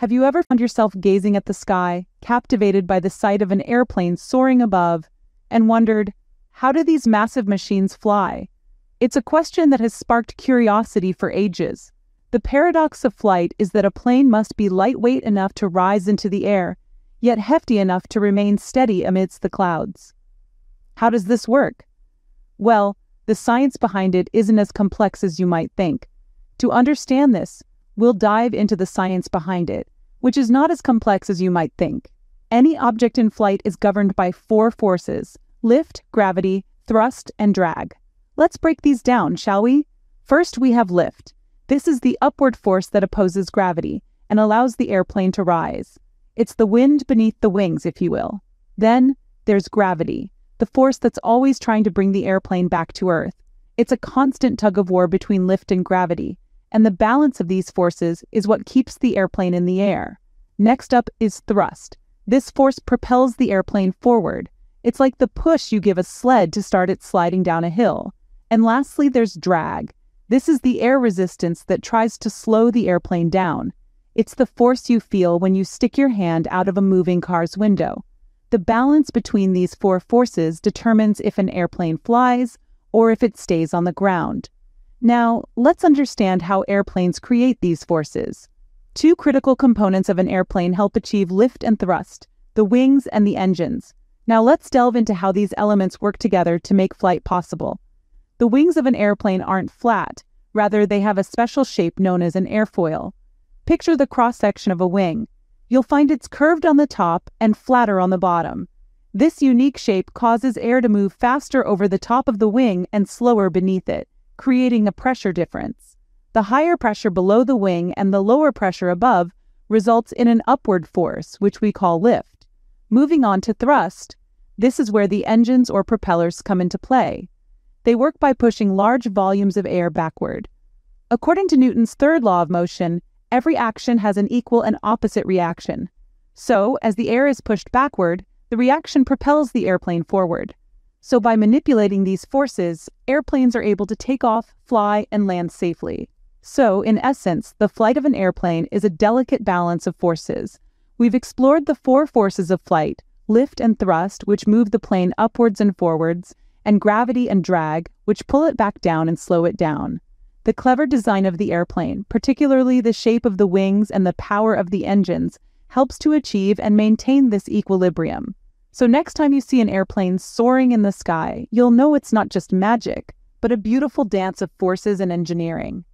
Have you ever found yourself gazing at the sky, captivated by the sight of an airplane soaring above, and wondered, how do these massive machines fly? It's a question that has sparked curiosity for ages. The paradox of flight is that a plane must be lightweight enough to rise into the air, yet hefty enough to remain steady amidst the clouds. How does this work? Well, the science behind it isn't as complex as you might think. To understand this, we'll dive into the science behind it, which is not as complex as you might think. Any object in flight is governed by four forces, lift, gravity, thrust, and drag. Let's break these down, shall we? First, we have lift. This is the upward force that opposes gravity and allows the airplane to rise. It's the wind beneath the wings, if you will. Then, there's gravity, the force that's always trying to bring the airplane back to Earth. It's a constant tug of war between lift and gravity, and the balance of these forces is what keeps the airplane in the air. Next up is thrust. This force propels the airplane forward. It's like the push you give a sled to start it sliding down a hill. And lastly, there's drag. This is the air resistance that tries to slow the airplane down. It's the force you feel when you stick your hand out of a moving car's window. The balance between these four forces determines if an airplane flies or if it stays on the ground. Now, let's understand how airplanes create these forces. Two critical components of an airplane help achieve lift and thrust, the wings and the engines. Now let's delve into how these elements work together to make flight possible. The wings of an airplane aren't flat, rather they have a special shape known as an airfoil. Picture the cross-section of a wing. You'll find it's curved on the top and flatter on the bottom. This unique shape causes air to move faster over the top of the wing and slower beneath it creating a pressure difference. The higher pressure below the wing and the lower pressure above results in an upward force, which we call lift. Moving on to thrust, this is where the engines or propellers come into play. They work by pushing large volumes of air backward. According to Newton's third law of motion, every action has an equal and opposite reaction. So, as the air is pushed backward, the reaction propels the airplane forward. So by manipulating these forces, airplanes are able to take off, fly, and land safely. So, in essence, the flight of an airplane is a delicate balance of forces. We've explored the four forces of flight, lift and thrust, which move the plane upwards and forwards, and gravity and drag, which pull it back down and slow it down. The clever design of the airplane, particularly the shape of the wings and the power of the engines, helps to achieve and maintain this equilibrium. So next time you see an airplane soaring in the sky, you'll know it's not just magic, but a beautiful dance of forces and engineering.